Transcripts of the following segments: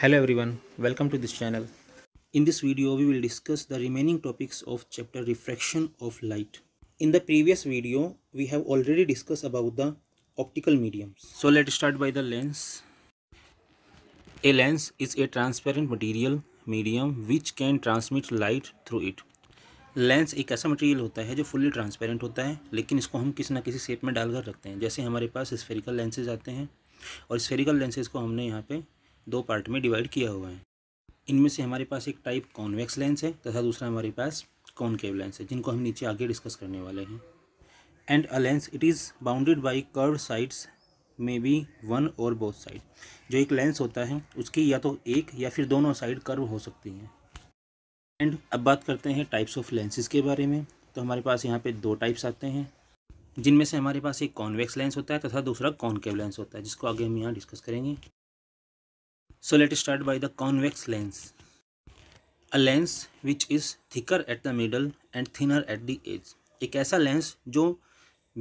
Hello everyone, welcome to this channel. In this video, we will discuss the remaining topics of chapter refraction of light. In the previous video, we have already discussed about the optical mediums. So let's start by the lens. A lens is a transparent material medium which can transmit light through it. Lens एक ऐसा material होता है जो fully transparent होता है लेकिन इसको हम किसी ना किसी शेप में डालकर रखते हैं जैसे हमारे पास स्फेरिकल लेंसेज आते हैं और स्फेरिकल लेंसेज को हमने यहाँ पे दो पार्ट में डिवाइड किया हुआ है इनमें से हमारे पास एक टाइप कॉन्वेक्स लेंस है तथा दूसरा हमारे पास कॉनकेव लेंस है जिनको हम नीचे आगे डिस्कस करने वाले हैं and a lens it is bounded by curve sides maybe one or both side जो एक लेंस होता है उसकी या तो एक या फिर दोनों साइड कर्व हो सकती हैं एंड अब बात करते हैं टाइप्स ऑफ लेंसेज के बारे में तो हमारे पास यहाँ पे दो टाइप्स आते हैं जिनमें से हमारे पास एक कॉन्वेक्स लेंस होता है तथा दूसरा कॉन्केव लेंस होता है जिसको आगे हम यहाँ डिस्कस करेंगे so let start start the convex lens a lens which is is at the middle and thinner at the edge एक ऐसा लेंस जो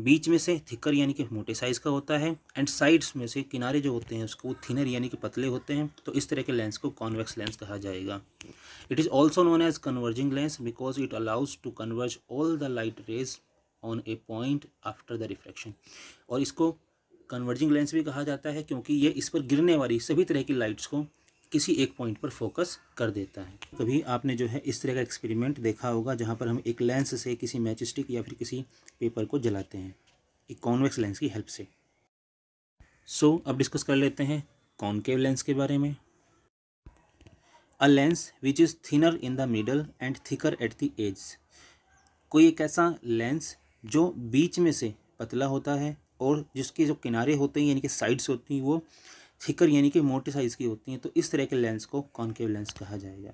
बीच में से थिकर यानी कि मोटे साइज़ का होता है एंड साइड्स में से किनारे जो होते हैं उसको थिनर यानी कि पतले होते हैं तो इस तरह के लेंस को कॉन्वेक्स लेंस कहा जाएगा it is also known as converging lens because it allows to converge all the light rays on a point after the reflection और इसको कन्वर्जिंग लेंस भी कहा जाता है क्योंकि ये इस पर गिरने वाली सभी तरह की लाइट्स को किसी एक पॉइंट पर फोकस कर देता है कभी आपने जो है इस तरह का एक्सपेरिमेंट देखा होगा जहाँ पर हम एक लेंस से किसी मैच या फिर किसी पेपर को जलाते हैं एक कॉन्वेक्स लेंस की हेल्प से सो so, अब डिस्कस कर लेते हैं कॉन्केव लेंस के बारे में a lens which is thinner in the middle and thicker at the edge कोई एक ऐसा लेंस जो बीच में से पतला होता है और जिसके जो किनारे होते हैं यानी कि साइड्स होती हैं वो थिकर यानी कि मोटे साइज़ की होती हैं तो इस तरह के लेंस को कॉन्केव लेंस कहा जाएगा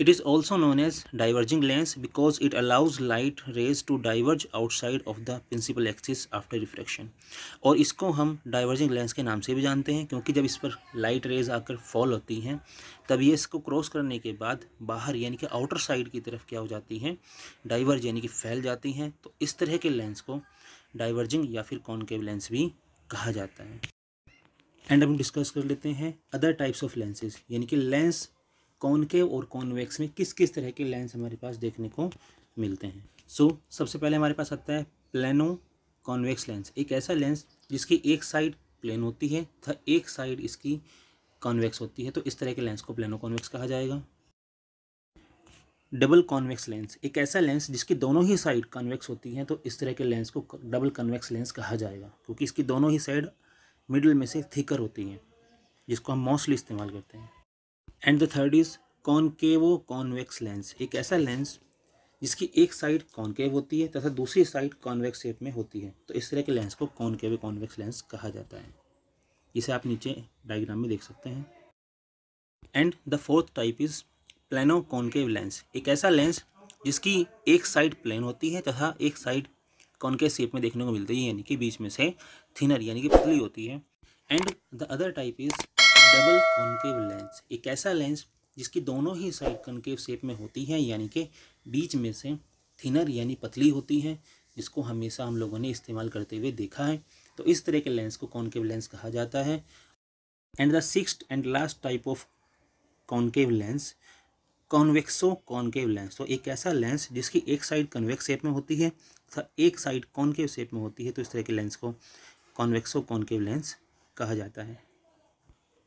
it is also known as diverging lens because it allows light rays to diverge outside of the principal axis after reflection और इसको हम डाइवर्जिंग लेंस के नाम से भी जानते हैं क्योंकि जब इस पर लाइट रेज आकर फॉल होती हैं तब ये इसको क्रॉस करने के बाद बाहर यानी कि आउटर साइड की तरफ क्या हो जाती हैं डाइवर्ज यानी कि फैल जाती हैं तो इस तरह के लेंस को डाइवर्जिंग या फिर कॉन्केव लेंस भी कहा जाता है एंड हम डिस्कस कर लेते हैं अदर टाइप्स ऑफ लेंसेज यानी कि लेंस कॉन्केव और कॉन्वेक्स में किस किस तरह के लेंस हमारे पास देखने को मिलते हैं सो so, सबसे पहले हमारे पास आता है प्लेनो कॉन्वेक्स लेंस एक ऐसा लेंस जिसकी एक साइड प्लेन होती है तथा एक साइड इसकी कॉन्वेक्स होती है तो इस तरह के लेंस को प्लेनो कॉन्वेक्स कहा जाएगा डबल कॉन्वेक्स लेंस एक ऐसा लेंस जिसकी दोनों ही साइड कॉन्वेक्स होती हैं तो इस तरह के लेंस को डबल कॉन्वेक्स लेंस कहा जाएगा क्योंकि इसकी दोनों ही साइड मिडल में से थिकर होती हैं जिसको हम मोस्टली इस्तेमाल करते हैं and the third is concavo convex lens एक ऐसा लेंस जिसकी एक साइड कॉन्केव होती है तथा दूसरी साइड कॉन्वेक्स शेप में होती है तो इस तरह के लेंस को कॉन्केव कॉन्वेक्स लेंस कहा जाता है इसे आप नीचे डायग्राम में देख सकते हैं and the fourth type is plano concave lens एक ऐसा लेंस जिसकी एक साइड प्लेन होती है तथा एक साइड कॉन्केव शेप में देखने को मिलती है यानी कि बीच में से थिनर यानी कि पतली होती है and the other type is double concave lens एक ऐसा लेंस जिसकी दोनों ही साइड कॉन्केव शेप में होती है यानी कि बीच में से थिनर यानी पतली होती है जिसको हमेशा हम लोगों ने इस्तेमाल करते हुए देखा है तो इस तरह के लेंस को कॉन्केव लेंस कहा जाता है and the six and last type of concave lens convexo concave lens तो एक ऐसा लेंस जिसकी एक साइड कन्वेक्स शेप में होती है तथा एक साइड कॉन्केव शेप में होती है तो इस तरह के लेंस को कॉन्वेक्सो कॉन्केव लेंस कहा जाता है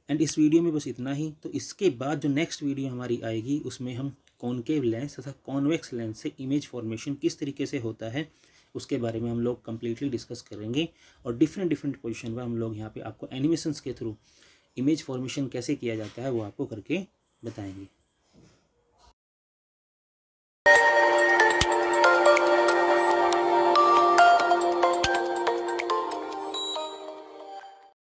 एंड इस वीडियो में बस इतना ही तो इसके बाद जो नेक्स्ट वीडियो हमारी आएगी उसमें हम कॉन्केव लेंस तथा कॉन्वेक्स लेंस से इमेज फॉर्मेशन किस तरीके से होता है उसके बारे में हम लोग कम्प्लीटली डिस्कस करेंगे और डिफरेंट डिफरेंट पोजिशन पर हम लोग यहाँ पर आपको एनिमेशन के थ्रू इमेज फॉर्मेशन कैसे किया जाता है वो आपको करके बताएंगे